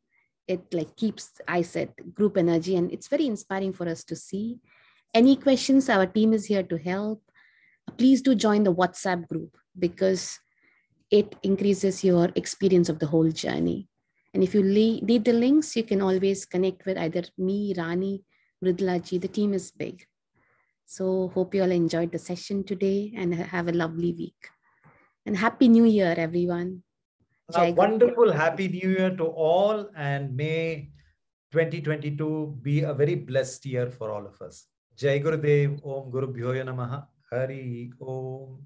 It like keeps, I said, group energy and it's very inspiring for us to see. Any questions, our team is here to help. Please do join the WhatsApp group because it increases your experience of the whole journey. And if you need the links, you can always connect with either me, Rani, Mridlaji, the team is big. So hope you all enjoyed the session today and have a lovely week. And happy new year, everyone. A wonderful happy new year to all and may 2022 be a very blessed year for all of us. Jai Gurudev, Om Guru Bhyoya Namaha, Hari Om.